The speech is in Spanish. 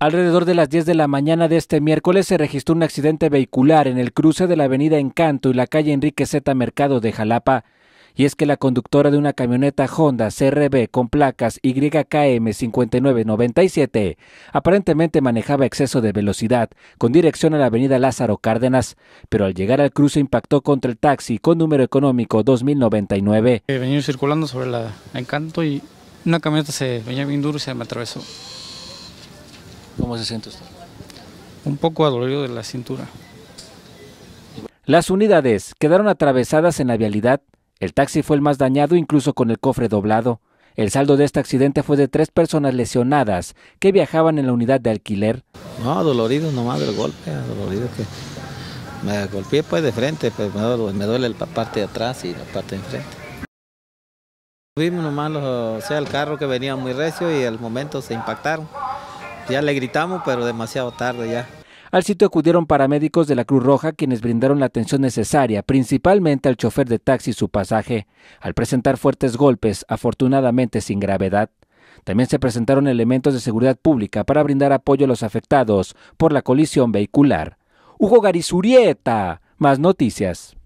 Alrededor de las 10 de la mañana de este miércoles se registró un accidente vehicular en el cruce de la avenida Encanto y la calle Enrique Z Mercado de Jalapa y es que la conductora de una camioneta Honda CRB con placas YKM 5997 aparentemente manejaba exceso de velocidad con dirección a la avenida Lázaro Cárdenas, pero al llegar al cruce impactó contra el taxi con número económico 2099. Eh, venido circulando sobre la Encanto y una camioneta se venía bien duro y se me atravesó. ¿Cómo se siente usted? Un poco adolorido de la cintura. Las unidades quedaron atravesadas en la vialidad el taxi fue el más dañado incluso con el cofre doblado. El saldo de este accidente fue de tres personas lesionadas que viajaban en la unidad de alquiler. No, dolorido nomás del golpe, dolorido que me golpeé pues de frente, pues me duele, la parte de atrás y la parte de enfrente. Vimos nomás, los, sea, el carro que venía muy recio y al momento se impactaron. Ya le gritamos, pero demasiado tarde ya. Al sitio acudieron paramédicos de la Cruz Roja quienes brindaron la atención necesaria, principalmente al chofer de taxi y su pasaje, al presentar fuertes golpes, afortunadamente sin gravedad. También se presentaron elementos de seguridad pública para brindar apoyo a los afectados por la colisión vehicular. Hugo Garizurieta, más noticias.